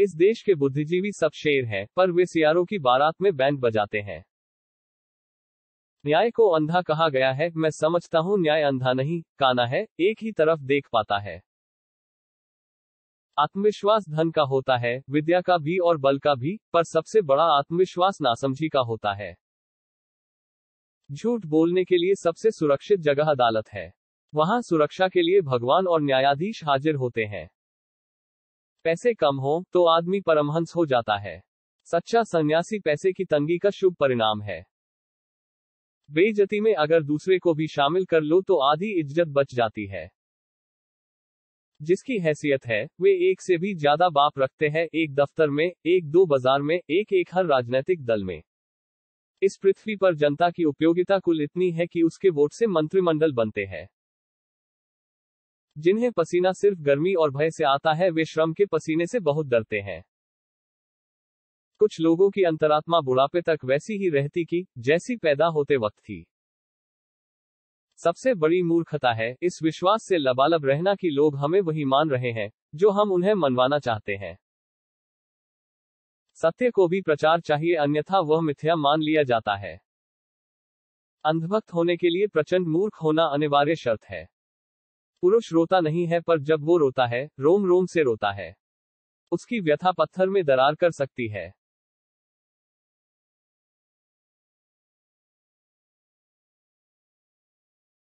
इस देश के बुद्धिजीवी सब शेर हैं पर वे सियारों की बारात में बैंड बजाते हैं न्याय को अंधा कहा गया है मैं समझता हूँ न्याय अंधा नहीं काना है एक ही तरफ देख पाता है आत्मविश्वास धन का होता है विद्या का भी और बल का भी पर सबसे बड़ा आत्मविश्वास नासमझी का होता है झूठ बोलने के लिए सबसे सुरक्षित जगह अदालत है वहां सुरक्षा के लिए भगवान और न्यायाधीश हाजिर होते हैं पैसे कम हो तो आदमी परमहंस हो जाता है सच्चा सन्यासी पैसे की तंगी का शुभ परिणाम है बेजती में अगर दूसरे को भी शामिल कर लो तो आधी इज्जत बच जाती है जिसकी हैसियत है वे एक से भी ज्यादा बाप रखते हैं एक दफ्तर में एक दो बाजार में एक एक हर राजनीतिक दल में इस पृथ्वी पर जनता की उपयोगिता कुल इतनी है कि उसके वोट से मंत्रिमंडल बनते हैं जिन्हें पसीना सिर्फ गर्मी और भय से आता है वे श्रम के पसीने से बहुत डरते हैं कुछ लोगों की अंतरात्मा बुढ़ापे तक वैसी ही रहती की जैसी पैदा होते वक्त थी सबसे बड़ी मूर्खता है इस विश्वास से लबालब रहना कि लोग हमें वही मान रहे हैं जो हम उन्हें मनवाना चाहते हैं सत्य को भी प्रचार चाहिए अन्यथा वह मिथ्या मान लिया जाता है अंधभक्त होने के लिए प्रचंड मूर्ख होना अनिवार्य शर्त है पुरुष रोता नहीं है पर जब वो रोता है रोम रोम से रोता है उसकी व्यथा पत्थर में दरार कर सकती है